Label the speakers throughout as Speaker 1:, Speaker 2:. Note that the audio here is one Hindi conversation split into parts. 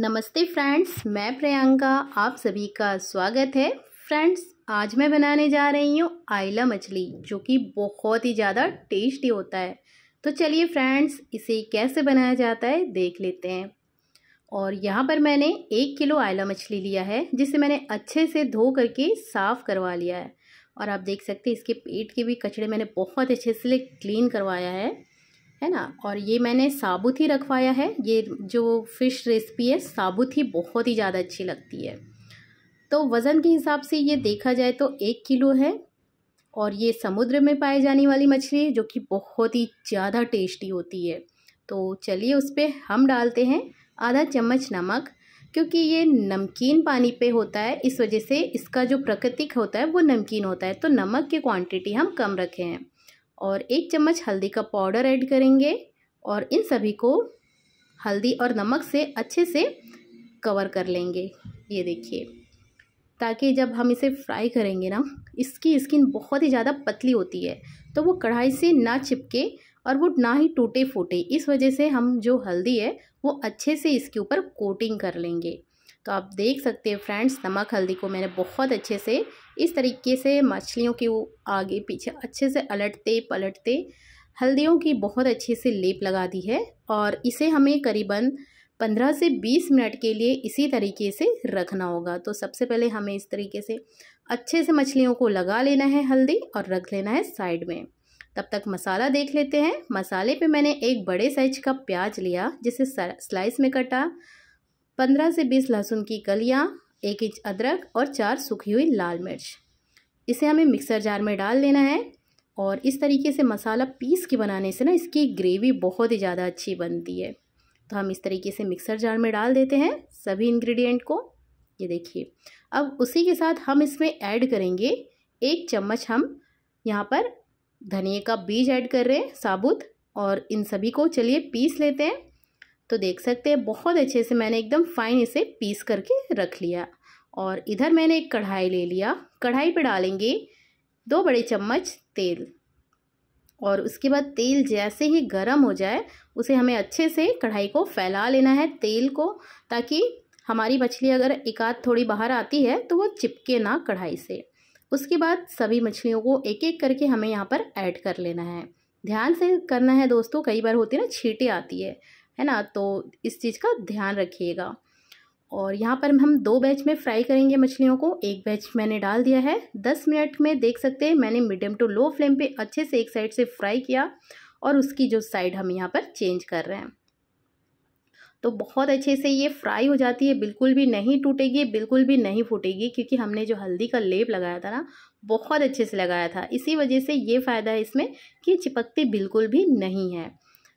Speaker 1: नमस्ते फ्रेंड्स मैं प्रियंका आप सभी का स्वागत है फ्रेंड्स आज मैं बनाने जा रही हूँ आयला मछली जो कि बहुत ही ज़्यादा टेस्टी होता है तो चलिए फ्रेंड्स इसे कैसे बनाया जाता है देख लेते हैं और यहाँ पर मैंने एक किलो आयला मछली लिया है जिसे मैंने अच्छे से धो करके साफ़ करवा लिया है और आप देख सकते हैं इसके पेट के भी कचड़े मैंने बहुत अच्छे से क्लीन करवाया है है ना और ये मैंने साबुत ही रखवाया है ये जो फ़िश रेसिपी है साबुत ही बहुत ही ज़्यादा अच्छी लगती है तो वज़न के हिसाब से ये देखा जाए तो एक किलो है और ये समुद्र में पाई जाने वाली मछली जो कि बहुत ही ज़्यादा टेस्टी होती है तो चलिए उस पर हम डालते हैं आधा चम्मच नमक क्योंकि ये नमकीन पानी पे होता है इस वजह से इसका जो प्राकृतिक होता है वो नमकीन होता है तो नमक की क्वांटिटी हम कम रखे हैं और एक चम्मच हल्दी का पाउडर ऐड करेंगे और इन सभी को हल्दी और नमक से अच्छे से कवर कर लेंगे ये देखिए ताकि जब हम इसे फ्राई करेंगे ना इसकी स्किन बहुत ही ज़्यादा पतली होती है तो वो कढ़ाई से ना चिपके और वो ना ही टूटे फूटे इस वजह से हम जो हल्दी है वो अच्छे से इसके ऊपर कोटिंग कर लेंगे तो आप देख सकते हैं फ्रेंड्स नमक हल्दी को मैंने बहुत अच्छे से इस तरीके से मछलियों के आगे पीछे अच्छे से अलटते पलटते हल्दियों की बहुत अच्छे से लेप लगा दी है और इसे हमें करीबन 15 से 20 मिनट के लिए इसी तरीके से रखना होगा तो सबसे पहले हमें इस तरीके से अच्छे से मछलियों को लगा लेना है हल्दी और रख लेना है साइड में तब तक मसाला देख लेते हैं मसाले पे मैंने एक बड़े साइज का प्याज लिया जिसे स्लाइस में कटा पंद्रह से बीस लहसुन की कलियाँ एक इंच अदरक और चार सूखी हुई लाल मिर्च इसे हमें मिक्सर जार में डाल लेना है और इस तरीके से मसाला पीस के बनाने से ना इसकी ग्रेवी बहुत ही ज़्यादा अच्छी बनती है तो हम इस तरीके से मिक्सर जार में डाल देते हैं सभी इंग्रेडिएंट को ये देखिए अब उसी के साथ हम इसमें ऐड करेंगे एक चम्मच हम यहाँ पर धनिए का बीज ऐड कर रहे हैं साबुत और इन सभी को चलिए पीस लेते हैं तो देख सकते हैं बहुत अच्छे से मैंने एकदम फाइन इसे पीस करके रख लिया और इधर मैंने एक कढ़ाई ले लिया कढ़ाई पे डालेंगे दो बड़े चम्मच तेल और उसके बाद तेल जैसे ही गर्म हो जाए उसे हमें अच्छे से कढ़ाई को फैला लेना है तेल को ताकि हमारी मछली अगर आध थोड़ी बाहर आती है तो वो चिपके ना कढ़ाई से उसके बाद सभी मछलियों को एक एक करके हमें यहाँ पर ऐड कर लेना है ध्यान से करना है दोस्तों कई बार होती है ना छींटे आती है है ना तो इस चीज़ का ध्यान रखिएगा और यहाँ पर हम दो बैच में फ्राई करेंगे मछलियों को एक बैच मैंने डाल दिया है दस मिनट में देख सकते हैं मैंने मीडियम टू लो फ्लेम पे अच्छे से एक साइड से फ्राई किया और उसकी जो साइड हम यहाँ पर चेंज कर रहे हैं तो बहुत अच्छे से ये फ्राई हो जाती है बिल्कुल भी नहीं टूटेगी बिल्कुल भी नहीं फूटेगी क्योंकि हमने जो हल्दी का लेप लगाया था ना बहुत अच्छे से लगाया था इसी वजह से ये फ़ायदा है इसमें कि चिपकती बिल्कुल भी नहीं है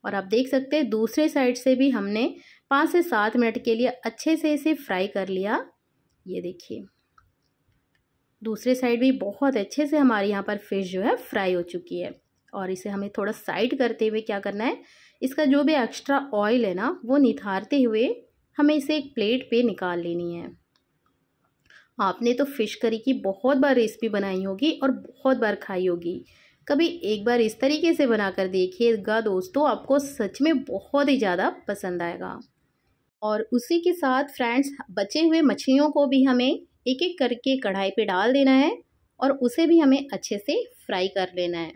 Speaker 1: और आप देख सकते हैं दूसरे साइड से भी हमने पाँच से सात मिनट के लिए अच्छे से इसे फ्राई कर लिया ये देखिए दूसरे साइड भी बहुत अच्छे से हमारे यहाँ पर फ़िश जो है फ्राई हो चुकी है और इसे हमें थोड़ा साइड करते हुए क्या करना है इसका जो भी एक्स्ट्रा ऑयल है ना वो निथारते हुए हमें इसे एक प्लेट पे निकाल लेनी है आपने तो फ़िश करी की बहुत बार रेसिपी बनाई होगी और बहुत बार खाई होगी कभी एक बार इस तरीके से बनाकर देखिएगा दोस्तों आपको सच में बहुत ही ज़्यादा पसंद आएगा और उसी के साथ फ्रेंड्स बचे हुए मछलियों को भी हमें एक एक करके कढ़ाई पे डाल देना है और उसे भी हमें अच्छे से फ्राई कर लेना है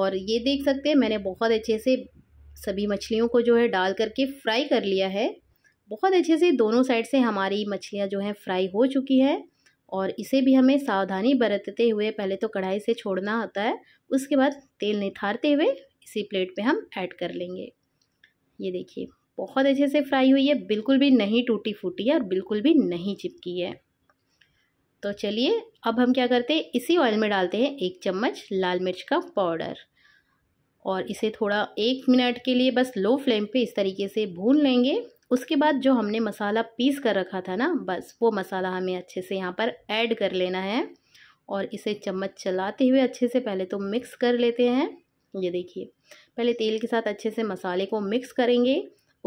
Speaker 1: और ये देख सकते हैं मैंने बहुत अच्छे से सभी मछलियों को जो है डाल करके फ्राई कर लिया है बहुत अच्छे से दोनों साइड से हमारी मछलियाँ जो हैं फ्राई हो चुकी है और इसे भी हमें सावधानी बरतते हुए पहले तो कढ़ाई से छोड़ना होता है उसके बाद तेल निथारते हुए इसी प्लेट पे हम ऐड कर लेंगे ये देखिए बहुत अच्छे से फ्राई हुई है बिल्कुल भी नहीं टूटी फूटी है और बिल्कुल भी नहीं चिपकी है तो चलिए अब हम क्या करते हैं इसी ऑयल में डालते हैं एक चम्मच लाल मिर्च का पाउडर और इसे थोड़ा एक मिनट के लिए बस लो फ्लेम पे इस तरीके से भून लेंगे उसके बाद जो हमने मसाला पीस कर रखा था ना बस वो मसाला हमें अच्छे से यहाँ पर ऐड कर लेना है और इसे चम्मच चलाते हुए अच्छे से पहले तो मिक्स कर लेते हैं ये देखिए पहले तेल के साथ अच्छे से मसाले को मिक्स करेंगे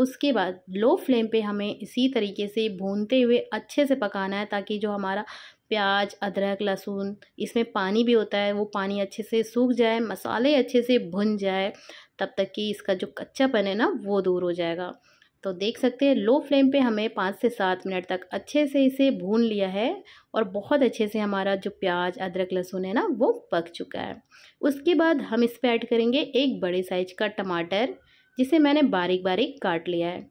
Speaker 1: उसके बाद लो फ्लेम पे हमें इसी तरीके से भूनते हुए अच्छे से पकाना है ताकि जो हमारा प्याज अदरक लहसुन इसमें पानी भी होता है वो पानी अच्छे से सूख जाए मसाले अच्छे से भुन जाए तब तक कि इसका जो कच्चापन है ना वो दूर हो जाएगा तो देख सकते हैं लो फ्लेम पे हमें पाँच से सात मिनट तक अच्छे से इसे भून लिया है और बहुत अच्छे से हमारा जो प्याज अदरक लहसुन है ना वो पक चुका है उसके बाद हम इस पर ऐड करेंगे एक बड़े साइज का टमाटर जिसे मैंने बारीक बारीक काट लिया है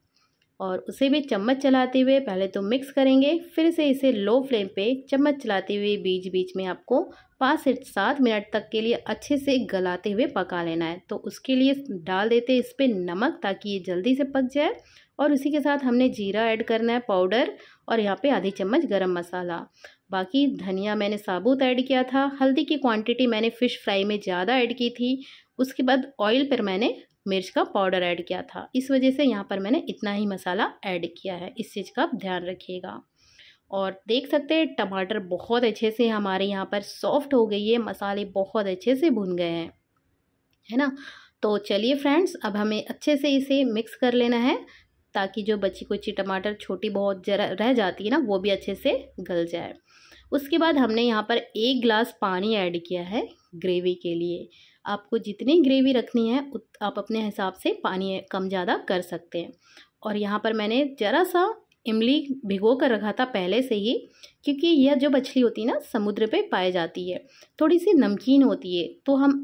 Speaker 1: और उसे भी चम्मच चलाते हुए पहले तो मिक्स करेंगे फिर से इसे लो फ्लेम पे चम्मच चलाते हुए बीच बीच में आपको पाँच से सात मिनट तक के लिए अच्छे से गलाते हुए पका लेना है तो उसके लिए डाल देते हैं इस पर नमक ताकि ये जल्दी से पक जाए और उसी के साथ हमने जीरा ऐड करना है पाउडर और यहाँ पे आधी चम्मच गरम मसाला बाकी धनिया मैंने साबुत ऐड किया था हल्दी की क्वांटिटी मैंने फ़िश फ्राई में ज़्यादा ऐड की थी उसके बाद ऑयल पर मैंने मिर्च का पाउडर ऐड किया था इस वजह से यहाँ पर मैंने इतना ही मसाला ऐड किया है इस चीज़ का आप ध्यान रखिएगा और देख सकते हैं टमाटर बहुत अच्छे से हमारे यहाँ पर सॉफ्ट हो गई है मसाले बहुत अच्छे से भुन गए हैं है ना तो चलिए फ्रेंड्स अब हमें अच्छे से इसे मिक्स कर लेना है ताकि जो बची कुची टमाटर छोटी बहुत जरा रह जाती है ना वो भी अच्छे से गल जाए उसके बाद हमने यहाँ पर एक गिलास पानी ऐड किया है ग्रेवी के लिए आपको जितनी ग्रेवी रखनी है आप अपने हिसाब से पानी कम ज़्यादा कर सकते हैं और यहाँ पर मैंने ज़रा सा इमली भिगो कर रखा था पहले से ही क्योंकि यह जो मछली होती है ना समुद्र पे पाई जाती है थोड़ी सी नमकीन होती है तो हम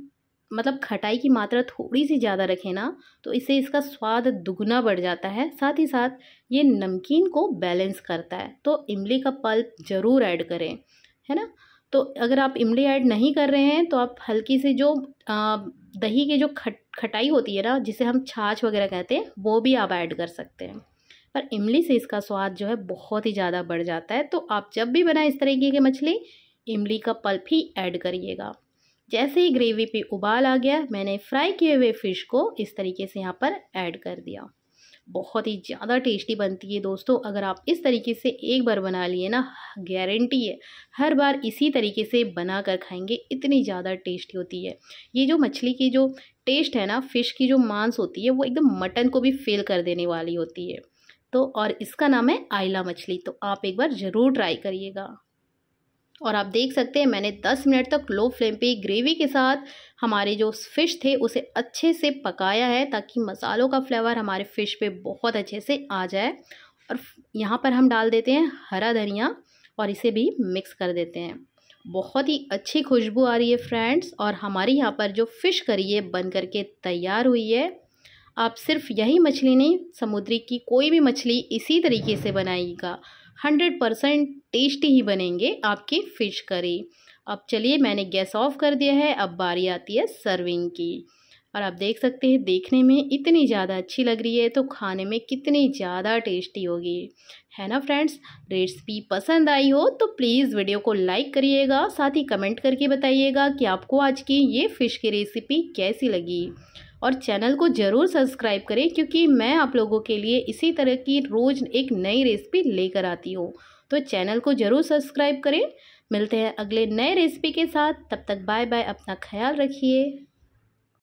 Speaker 1: मतलब खटाई की मात्रा थोड़ी सी ज़्यादा रखें ना तो इससे इसका स्वाद दुगना बढ़ जाता है साथ ही साथ ये नमकीन को बैलेंस करता है तो इमली का पल्प ज़रूर ऐड करें है ना तो अगर आप इमली ऐड नहीं कर रहे हैं तो आप हल्की सी जो आ, दही के जो खट खटाई होती है ना जिसे हम छाछ वगैरह कहते हैं वो भी आप ऐड कर सकते हैं पर इमली से इसका स्वाद जो है बहुत ही ज़्यादा बढ़ जाता है तो आप जब भी बनाएं इस तरीके की मछली इमली का पल्प ही ऐड करिएगा जैसे ही ग्रेवी पे उबाल आ गया मैंने फ्राई किए हुए फ़िश को इस तरीके से यहाँ पर ऐड कर दिया बहुत ही ज़्यादा टेस्टी बनती है दोस्तों अगर आप इस तरीके से एक बार बना लिए ना गारंटी है हर बार इसी तरीके से बना कर खाएंगे इतनी ज़्यादा टेस्टी होती है ये जो मछली की जो टेस्ट है ना फ़िश की जो मांस होती है वो एकदम मटन को भी फेल कर देने वाली होती है तो और इसका नाम है आयला मछली तो आप एक बार ज़रूर ट्राई करिएगा और आप देख सकते हैं मैंने 10 मिनट तक लो फ्लेम पे ग्रेवी के साथ हमारे जो फ़िश थे उसे अच्छे से पकाया है ताकि मसालों का फ्लेवर हमारे फ़िश पे बहुत अच्छे से आ जाए और यहाँ पर हम डाल देते हैं हरा धनिया और इसे भी मिक्स कर देते हैं बहुत ही अच्छी खुशबू आ रही है फ्रेंड्स और हमारी यहाँ पर जो फ़िश करी है बन करके तैयार हुई है आप सिर्फ यही मछली नहीं समुद्री की कोई भी मछली इसी तरीके से बनाइएगा हंड्रेड परसेंट टेस्टी ही बनेंगे आपके फ़िश करी अब चलिए मैंने गैस ऑफ कर दिया है अब बारी आती है सर्विंग की और आप देख सकते हैं देखने में इतनी ज़्यादा अच्छी लग रही है तो खाने में कितनी ज़्यादा टेस्टी होगी है ना फ्रेंड्स रेसिपी पसंद आई हो तो प्लीज़ वीडियो को लाइक करिएगा साथ ही कमेंट करके बताइएगा कि आपको आज की ये फ़िश की रेसिपी कैसी लगी और चैनल को ज़रूर सब्सक्राइब करें क्योंकि मैं आप लोगों के लिए इसी तरह की रोज़ एक नई रेसिपी लेकर आती हूँ तो चैनल को ज़रूर सब्सक्राइब करें मिलते हैं अगले नए रेसिपी के साथ तब तक बाय बाय अपना ख्याल रखिए